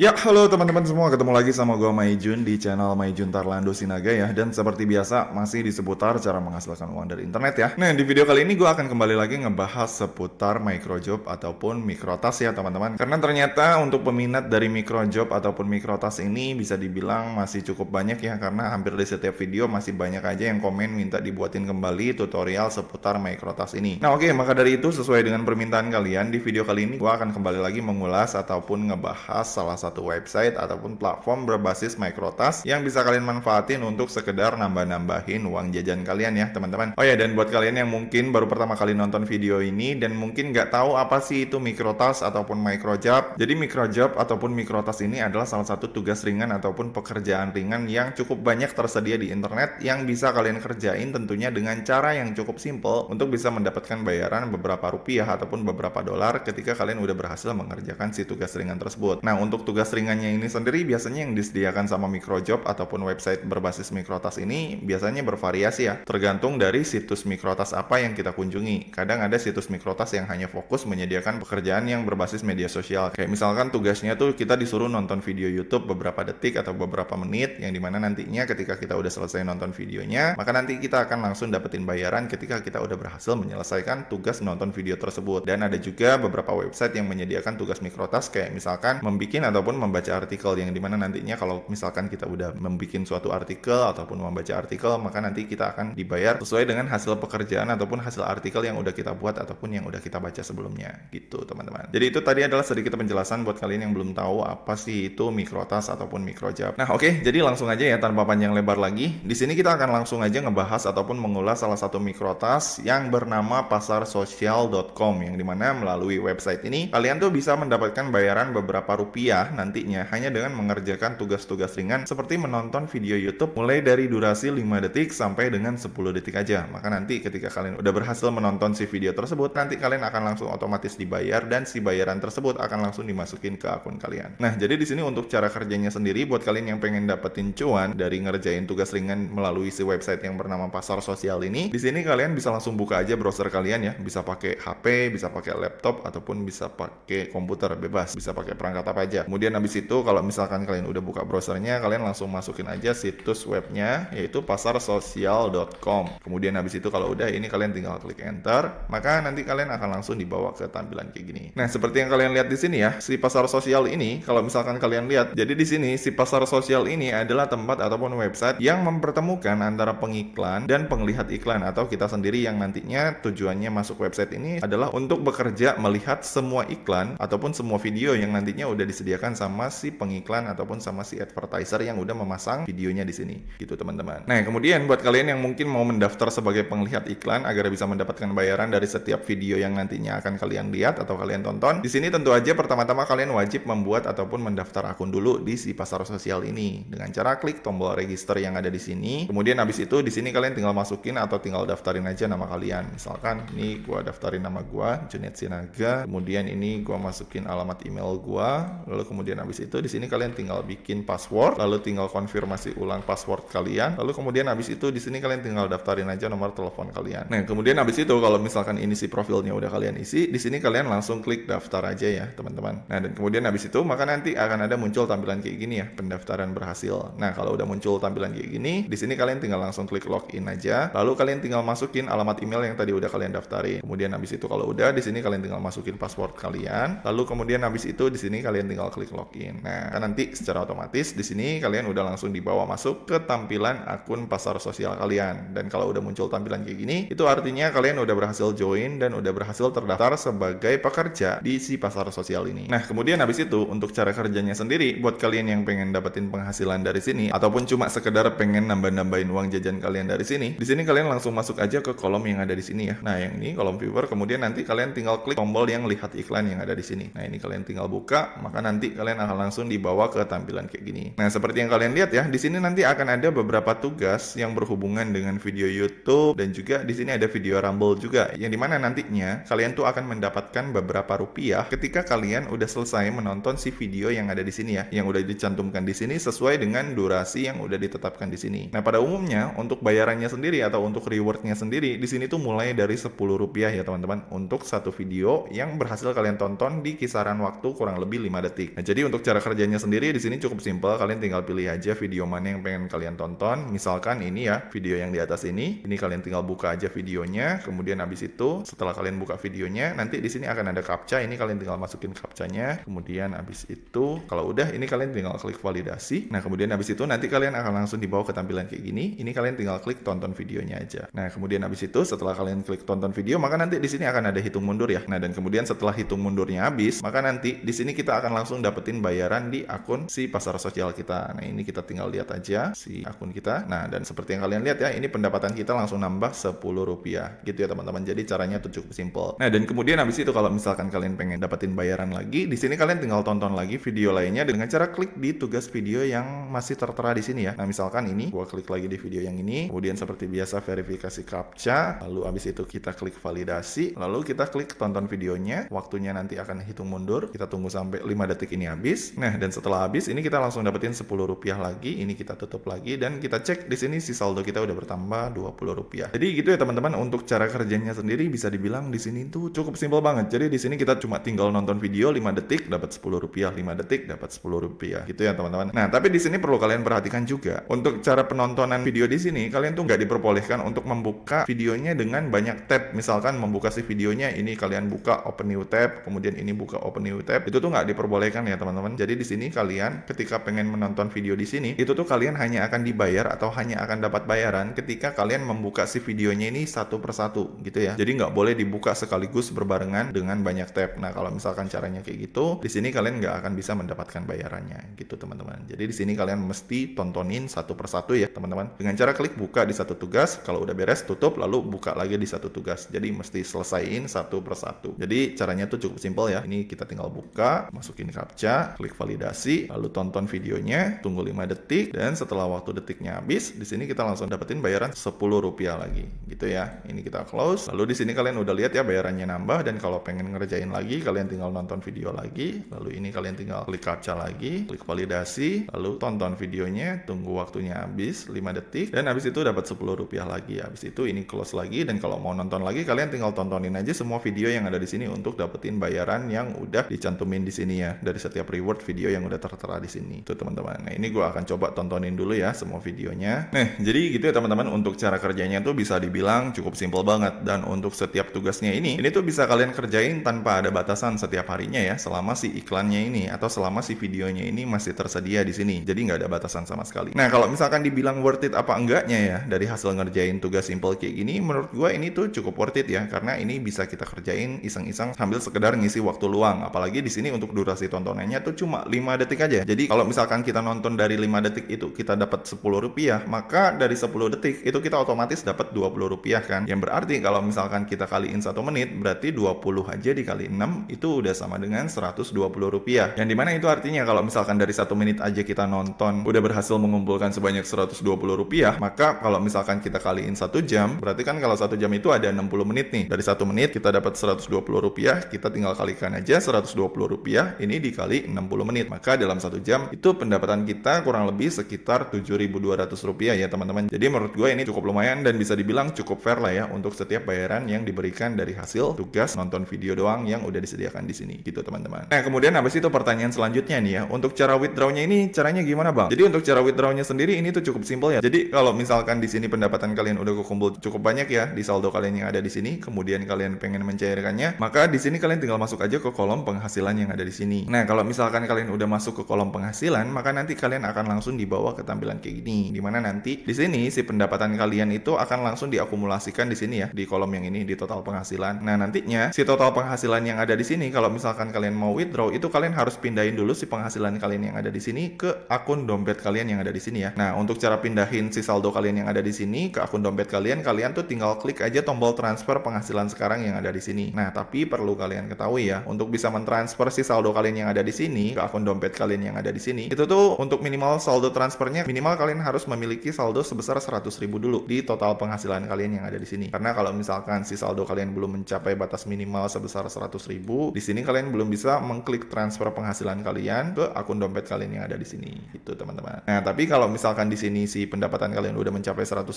Ya, halo teman-teman semua, ketemu lagi sama gue Maijun di channel Maijun Tarlando Sinaga ya Dan seperti biasa, masih di seputar cara menghasilkan uang dari internet ya Nah, di video kali ini gue akan kembali lagi ngebahas seputar microjob ataupun mikrotas ya teman-teman Karena ternyata untuk peminat dari microjob ataupun mikrotas ini bisa dibilang masih cukup banyak ya Karena hampir di setiap video masih banyak aja yang komen minta dibuatin kembali tutorial seputar mikrotas ini Nah oke, okay, maka dari itu sesuai dengan permintaan kalian, di video kali ini gue akan kembali lagi mengulas ataupun ngebahas salah satu satu website ataupun platform berbasis microtas yang bisa kalian manfaatin untuk sekedar nambah-nambahin uang jajan kalian ya teman-teman. Oh ya dan buat kalian yang mungkin baru pertama kali nonton video ini dan mungkin nggak tahu apa sih itu microtas ataupun microjob. Jadi microjob ataupun microtas ini adalah salah satu tugas ringan ataupun pekerjaan ringan yang cukup banyak tersedia di internet yang bisa kalian kerjain tentunya dengan cara yang cukup simple untuk bisa mendapatkan bayaran beberapa rupiah ataupun beberapa dolar ketika kalian udah berhasil mengerjakan si tugas ringan tersebut. Nah, untuk tugas tugas ringannya ini sendiri biasanya yang disediakan sama microjob ataupun website berbasis mikrotas ini biasanya bervariasi ya, tergantung dari situs mikrotas apa yang kita kunjungi. Kadang ada situs mikrotas yang hanya fokus menyediakan pekerjaan yang berbasis media sosial. Kayak misalkan tugasnya tuh kita disuruh nonton video YouTube beberapa detik atau beberapa menit yang dimana nantinya ketika kita udah selesai nonton videonya, maka nanti kita akan langsung dapetin bayaran ketika kita udah berhasil menyelesaikan tugas nonton video tersebut. Dan ada juga beberapa website yang menyediakan tugas mikrotas kayak misalkan membuat atau ataupun membaca artikel yang dimana nantinya kalau misalkan kita udah membuat suatu artikel ataupun membaca artikel maka nanti kita akan dibayar sesuai dengan hasil pekerjaan ataupun hasil artikel yang udah kita buat ataupun yang udah kita baca sebelumnya gitu teman-teman. Jadi itu tadi adalah sedikit penjelasan buat kalian yang belum tahu apa sih itu mikrotas ataupun mikrojab. Nah oke okay, jadi langsung aja ya tanpa panjang lebar lagi. Di sini kita akan langsung aja ngebahas ataupun mengulas salah satu mikrotas yang bernama pasarsosial.com yang dimana melalui website ini kalian tuh bisa mendapatkan bayaran beberapa rupiah nantinya hanya dengan mengerjakan tugas-tugas ringan seperti menonton video YouTube mulai dari durasi 5 detik sampai dengan 10 detik aja. Maka nanti ketika kalian udah berhasil menonton si video tersebut, nanti kalian akan langsung otomatis dibayar dan si bayaran tersebut akan langsung dimasukin ke akun kalian. Nah, jadi di sini untuk cara kerjanya sendiri buat kalian yang pengen dapetin cuan dari ngerjain tugas ringan melalui si website yang bernama Pasar Sosial ini, di sini kalian bisa langsung buka aja browser kalian ya. Bisa pakai HP, bisa pakai laptop ataupun bisa pakai komputer bebas, bisa pakai perangkat apa aja. Kemudian kemudian habis itu kalau misalkan kalian udah buka browsernya kalian langsung masukin aja situs webnya yaitu pasarsosial.com kemudian habis itu kalau udah ini kalian tinggal klik enter maka nanti kalian akan langsung dibawa ke tampilan kayak gini nah seperti yang kalian lihat di sini ya si pasar sosial ini kalau misalkan kalian lihat jadi di sini si pasar sosial ini adalah tempat ataupun website yang mempertemukan antara pengiklan dan penglihat iklan atau kita sendiri yang nantinya tujuannya masuk website ini adalah untuk bekerja melihat semua iklan ataupun semua video yang nantinya udah disediakan sama si pengiklan ataupun sama si advertiser yang udah memasang videonya di sini gitu teman-teman. Nah kemudian buat kalian yang mungkin mau mendaftar sebagai penglihat iklan agar bisa mendapatkan bayaran dari setiap video yang nantinya akan kalian lihat atau kalian tonton, di sini tentu aja pertama-tama kalian wajib membuat ataupun mendaftar akun dulu di si pasar sosial ini dengan cara klik tombol register yang ada di sini. Kemudian habis itu di sini kalian tinggal masukin atau tinggal daftarin aja nama kalian. Misalkan ini gua daftarin nama gua Junet Sinaga, kemudian ini gua masukin alamat email gua, lalu kemudian kemudian habis itu di sini kalian tinggal bikin password lalu tinggal konfirmasi ulang password kalian lalu kemudian habis itu di sini kalian tinggal daftarin aja nomor telepon kalian nah kemudian habis itu kalau misalkan ini si profilnya udah kalian isi di sini kalian langsung klik daftar aja ya teman-teman nah dan kemudian habis itu maka nanti akan ada muncul tampilan kayak gini ya pendaftaran berhasil nah kalau udah muncul tampilan kayak gini di sini kalian tinggal langsung klik login aja lalu kalian tinggal masukin alamat email yang tadi udah kalian daftarin kemudian habis itu kalau udah di sini kalian tinggal masukin password kalian lalu kemudian habis itu di sini kalian tinggal klik klik login. Nah, nanti secara otomatis di sini kalian udah langsung dibawa masuk ke tampilan akun pasar sosial kalian. Dan kalau udah muncul tampilan kayak gini, itu artinya kalian udah berhasil join dan udah berhasil terdaftar sebagai pekerja di si pasar sosial ini. Nah, kemudian habis itu untuk cara kerjanya sendiri buat kalian yang pengen dapetin penghasilan dari sini ataupun cuma sekedar pengen nambah-nambahin uang jajan kalian dari sini, di sini kalian langsung masuk aja ke kolom yang ada di sini ya. Nah, yang ini kolom viewer kemudian nanti kalian tinggal klik tombol yang lihat iklan yang ada di sini. Nah, ini kalian tinggal buka, maka nanti kalian akan langsung dibawa ke tampilan kayak gini. Nah, seperti yang kalian lihat ya, di sini nanti akan ada beberapa tugas yang berhubungan dengan video YouTube dan juga di sini ada video Rumble juga. Yang dimana nantinya kalian tuh akan mendapatkan beberapa rupiah ketika kalian udah selesai menonton si video yang ada di sini ya, yang udah dicantumkan di sini sesuai dengan durasi yang udah ditetapkan di sini. Nah, pada umumnya untuk bayarannya sendiri atau untuk rewardnya sendiri di sini tuh mulai dari sepuluh rupiah ya teman-teman untuk satu video yang berhasil kalian tonton di kisaran waktu kurang lebih 5 detik. Nah, jadi untuk cara kerjanya sendiri di sini cukup simpel, kalian tinggal pilih aja video mana yang pengen kalian tonton. Misalkan ini ya, video yang di atas ini. Ini kalian tinggal buka aja videonya, kemudian habis itu setelah kalian buka videonya, nanti di sini akan ada captcha. Ini kalian tinggal masukin captchanya, kemudian habis itu kalau udah ini kalian tinggal klik validasi. Nah, kemudian habis itu nanti kalian akan langsung dibawa ke tampilan kayak gini. Ini kalian tinggal klik tonton videonya aja. Nah, kemudian habis itu setelah kalian klik tonton video, maka nanti di sini akan ada hitung mundur ya. Nah, dan kemudian setelah hitung mundurnya habis, maka nanti di sini kita akan langsung dapetin bayaran di akun si pasar sosial kita. Nah, ini kita tinggal lihat aja si akun kita. Nah, dan seperti yang kalian lihat ya, ini pendapatan kita langsung nambah Rp10 gitu ya teman-teman. Jadi caranya tuh cukup simple. Nah, dan kemudian habis itu kalau misalkan kalian pengen dapetin bayaran lagi, di sini kalian tinggal tonton lagi video lainnya dengan cara klik di tugas video yang masih tertera di sini ya. Nah, misalkan ini gua klik lagi di video yang ini, kemudian seperti biasa verifikasi CAPTCHA, lalu habis itu kita klik validasi, lalu kita klik tonton videonya, waktunya nanti akan hitung mundur, kita tunggu sampai 5 detik ini ini habis. Nah, dan setelah habis ini kita langsung dapetin 10 rupiah lagi, ini kita tutup lagi dan kita cek di sini si saldo kita udah bertambah 20 rupiah. Jadi gitu ya teman-teman untuk cara kerjanya sendiri bisa dibilang di sini tuh cukup simpel banget. Jadi di sini kita cuma tinggal nonton video 5 detik dapat 10 rupiah, 5 detik dapat 10 rupiah gitu ya teman-teman. Nah, tapi di sini perlu kalian perhatikan juga untuk cara penontonan video di sini kalian tuh nggak diperbolehkan untuk membuka videonya dengan banyak tab. Misalkan membuka si videonya ini kalian buka open new tab, kemudian ini buka open new tab. Itu tuh nggak diperbolehkan ya ya teman-teman. Jadi di sini kalian ketika pengen menonton video di sini, itu tuh kalian hanya akan dibayar atau hanya akan dapat bayaran ketika kalian membuka si videonya ini satu persatu gitu ya. Jadi nggak boleh dibuka sekaligus berbarengan dengan banyak tab. Nah kalau misalkan caranya kayak gitu, di sini kalian nggak akan bisa mendapatkan bayarannya gitu teman-teman. Jadi di sini kalian mesti tontonin satu persatu ya teman-teman. Dengan cara klik buka di satu tugas, kalau udah beres tutup lalu buka lagi di satu tugas. Jadi mesti selesaiin satu persatu. Jadi caranya tuh cukup simpel ya. Ini kita tinggal buka, masukin captcha baca, klik validasi, lalu tonton videonya, tunggu 5 detik, dan setelah waktu detiknya habis, di sini kita langsung dapetin bayaran Rp10 lagi, gitu ya. Ini kita close, lalu di sini kalian udah lihat ya bayarannya nambah, dan kalau pengen ngerjain lagi, kalian tinggal nonton video lagi, lalu ini kalian tinggal klik kaca lagi, klik validasi, lalu tonton videonya, tunggu waktunya habis, 5 detik, dan habis itu dapat Rp10 lagi. Habis itu ini close lagi, dan kalau mau nonton lagi, kalian tinggal tontonin aja semua video yang ada di sini untuk dapetin bayaran yang udah dicantumin di sini ya, dari setiap reward video yang udah tertera di sini. Tuh teman-teman. Nah, ini gue akan coba tontonin dulu ya semua videonya. Nah, jadi gitu ya teman-teman untuk cara kerjanya tuh bisa dibilang cukup simple banget dan untuk setiap tugasnya ini, ini tuh bisa kalian kerjain tanpa ada batasan setiap harinya ya selama si iklannya ini atau selama si videonya ini masih tersedia di sini. Jadi nggak ada batasan sama sekali. Nah, kalau misalkan dibilang worth it apa enggaknya ya dari hasil ngerjain tugas simple kayak gini, menurut gue ini tuh cukup worth it ya karena ini bisa kita kerjain iseng-iseng sambil sekedar ngisi waktu luang. Apalagi di sini untuk durasi tontonan konennya tuh cuma 5 detik aja. Jadi kalau misalkan kita nonton dari 5 detik itu kita dapat 10 rupiah, maka dari 10 detik itu kita otomatis dapat 20 rupiah kan. Yang berarti kalau misalkan kita kaliin satu menit, berarti 20 aja dikali 6 itu udah sama dengan 120 rupiah. Yang dimana itu artinya kalau misalkan dari satu menit aja kita nonton udah berhasil mengumpulkan sebanyak 120 rupiah, maka kalau misalkan kita kaliin satu jam, berarti kan kalau satu jam itu ada 60 menit nih. Dari satu menit kita dapat 120 rupiah, kita tinggal kalikan aja 120 rupiah, ini dikali kali 60 menit. Maka dalam satu jam itu pendapatan kita kurang lebih sekitar 7.200 rupiah ya teman-teman. Jadi menurut gue ini cukup lumayan dan bisa dibilang cukup fair lah ya untuk setiap bayaran yang diberikan dari hasil tugas nonton video doang yang udah disediakan di sini gitu teman-teman. Nah kemudian habis itu pertanyaan selanjutnya nih ya untuk cara withdrawnya ini caranya gimana bang? Jadi untuk cara withdrawnya sendiri ini tuh cukup simple ya. Jadi kalau misalkan di sini pendapatan kalian udah kumpul cukup banyak ya di saldo kalian yang ada di sini, kemudian kalian pengen mencairkannya, maka di sini kalian tinggal masuk aja ke kolom penghasilan yang ada di sini. Nah kalau kalau misalkan kalian udah masuk ke kolom penghasilan, maka nanti kalian akan langsung dibawa ke tampilan kayak gini. Dimana nanti di sini si pendapatan kalian itu akan langsung diakumulasikan di sini ya, di kolom yang ini, di total penghasilan. Nah nantinya si total penghasilan yang ada di sini, kalau misalkan kalian mau withdraw, itu kalian harus pindahin dulu si penghasilan kalian yang ada di sini ke akun dompet kalian yang ada di sini ya. Nah untuk cara pindahin si saldo kalian yang ada di sini ke akun dompet kalian, kalian tuh tinggal klik aja tombol transfer penghasilan sekarang yang ada di sini. Nah tapi perlu kalian ketahui ya, untuk bisa mentransfer si saldo kalian yang ada di di sini, ke akun dompet kalian yang ada di sini, itu tuh untuk minimal saldo transfernya minimal kalian harus memiliki saldo sebesar 100.000 dulu di total penghasilan kalian yang ada di sini. Karena kalau misalkan si saldo kalian belum mencapai batas minimal sebesar 100.000, di sini kalian belum bisa mengklik transfer penghasilan kalian ke akun dompet kalian yang ada di sini. Itu teman-teman. Nah, tapi kalau misalkan di sini si pendapatan kalian udah mencapai 100.000,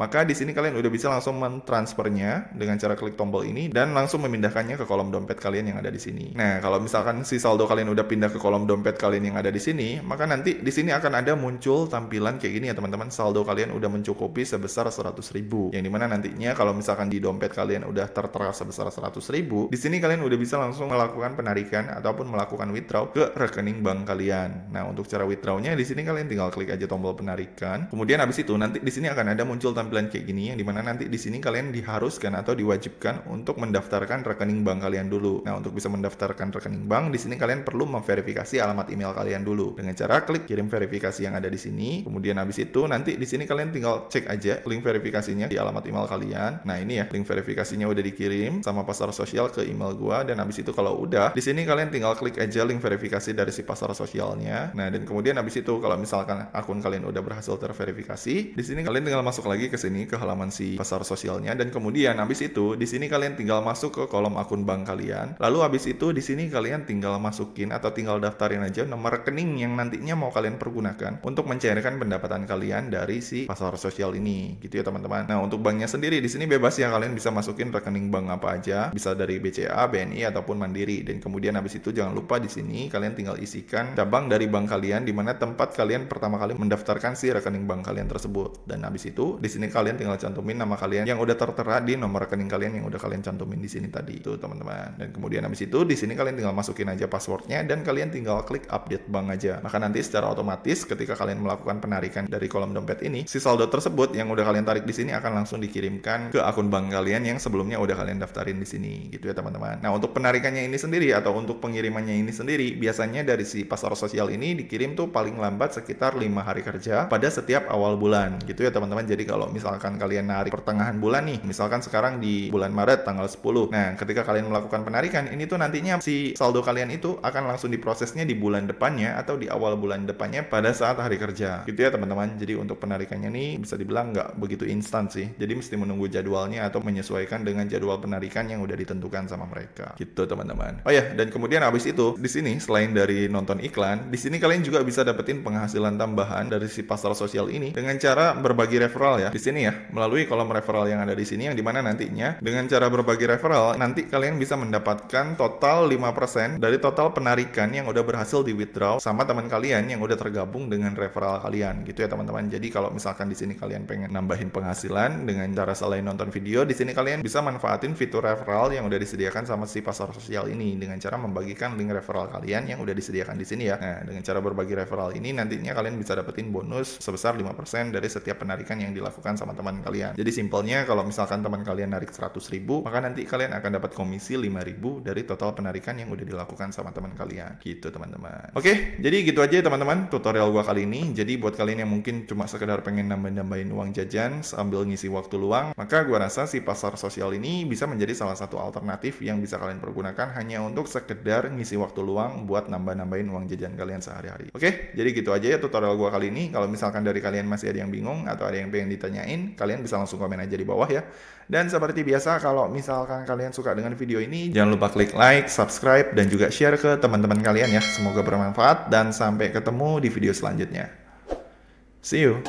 maka di sini kalian udah bisa langsung mentransfernya dengan cara klik tombol ini dan langsung memindahkannya ke kolom dompet kalian yang ada di sini. Nah, kalau misalkan si saldo kalian kalian udah pindah ke kolom dompet kalian yang ada di sini, maka nanti di sini akan ada muncul tampilan kayak gini ya teman-teman, saldo kalian udah mencukupi sebesar 100.000. ribu. Yang dimana nantinya kalau misalkan di dompet kalian udah tertera sebesar 100.000, ribu, di sini kalian udah bisa langsung melakukan penarikan ataupun melakukan withdraw ke rekening bank kalian. Nah untuk cara withdrawnya di sini kalian tinggal klik aja tombol penarikan. Kemudian habis itu nanti di sini akan ada muncul tampilan kayak gini yang dimana nanti di sini kalian diharuskan atau diwajibkan untuk mendaftarkan rekening bank kalian dulu. Nah untuk bisa mendaftarkan rekening bank di sini kalian perlu memverifikasi alamat email kalian dulu dengan cara klik kirim verifikasi yang ada di sini. Kemudian habis itu nanti di sini kalian tinggal cek aja link verifikasinya di alamat email kalian. Nah, ini ya link verifikasinya udah dikirim sama pasar sosial ke email gua dan habis itu kalau udah di sini kalian tinggal klik aja link verifikasi dari si pasar sosialnya. Nah, dan kemudian habis itu kalau misalkan akun kalian udah berhasil terverifikasi, di sini kalian tinggal masuk lagi ke sini ke halaman si pasar sosialnya dan kemudian habis itu di sini kalian tinggal masuk ke kolom akun bank kalian. Lalu habis itu di sini kalian tinggal masukin mungkin atau tinggal daftarin aja nomor rekening yang nantinya mau kalian pergunakan untuk mencairkan pendapatan kalian dari si pasar sosial ini gitu ya teman-teman. Nah untuk banknya sendiri di sini bebas ya kalian bisa masukin rekening bank apa aja bisa dari BCA, BNI ataupun Mandiri dan kemudian habis itu jangan lupa di sini kalian tinggal isikan cabang dari bank kalian di mana tempat kalian pertama kali mendaftarkan si rekening bank kalian tersebut dan habis itu di sini kalian tinggal cantumin nama kalian yang udah tertera di nomor rekening kalian yang udah kalian cantumin di sini tadi itu teman-teman dan kemudian habis itu di sini kalian tinggal masukin aja password banknya dan kalian tinggal klik update bank aja. Maka nanti secara otomatis ketika kalian melakukan penarikan dari kolom dompet ini, si saldo tersebut yang udah kalian tarik di sini akan langsung dikirimkan ke akun bank kalian yang sebelumnya udah kalian daftarin di sini gitu ya teman-teman. Nah, untuk penarikannya ini sendiri atau untuk pengirimannya ini sendiri biasanya dari si pasar sosial ini dikirim tuh paling lambat sekitar lima hari kerja pada setiap awal bulan gitu ya teman-teman. Jadi kalau misalkan kalian narik pertengahan bulan nih, misalkan sekarang di bulan Maret tanggal 10. Nah, ketika kalian melakukan penarikan ini tuh nantinya si saldo kalian itu akan akan langsung diprosesnya di bulan depannya atau di awal bulan depannya pada saat hari kerja gitu ya teman-teman jadi untuk penarikannya nih bisa dibilang nggak begitu instan sih jadi mesti menunggu jadwalnya atau menyesuaikan dengan jadwal penarikan yang udah ditentukan sama mereka gitu teman-teman oh ya dan kemudian abis itu di sini selain dari nonton iklan di sini kalian juga bisa dapetin penghasilan tambahan dari si pasar sosial ini dengan cara berbagi referral ya di sini ya melalui kolom referral yang ada di sini yang dimana nantinya dengan cara berbagi referral nanti kalian bisa mendapatkan total 5% dari total penarikan penarikan yang udah berhasil di withdraw sama teman kalian yang udah tergabung dengan referral kalian gitu ya teman-teman. Jadi kalau misalkan di sini kalian pengen nambahin penghasilan dengan cara selain nonton video, di sini kalian bisa manfaatin fitur referral yang udah disediakan sama si pasar sosial ini dengan cara membagikan link referral kalian yang udah disediakan di sini ya. Nah, dengan cara berbagi referral ini nantinya kalian bisa dapetin bonus sebesar 5% dari setiap penarikan yang dilakukan sama teman kalian. Jadi simpelnya kalau misalkan teman kalian narik 100.000, maka nanti kalian akan dapat komisi 5.000 dari total penarikan yang udah dilakukan sama teman kalian ya. Gitu teman-teman. Oke, jadi gitu aja teman-teman tutorial gua kali ini. Jadi buat kalian yang mungkin cuma sekedar pengen nambah-nambahin uang jajan sambil ngisi waktu luang, maka gua rasa si pasar sosial ini bisa menjadi salah satu alternatif yang bisa kalian pergunakan hanya untuk sekedar ngisi waktu luang buat nambah-nambahin uang jajan kalian sehari-hari. Oke, jadi gitu aja ya tutorial gua kali ini. Kalau misalkan dari kalian masih ada yang bingung atau ada yang pengen ditanyain, kalian bisa langsung komen aja di bawah ya. Dan seperti biasa, kalau misalkan kalian suka dengan video ini, jangan lupa klik like, subscribe, dan juga share ke teman teman-teman kalian ya. Semoga bermanfaat dan sampai ketemu di video selanjutnya. See you.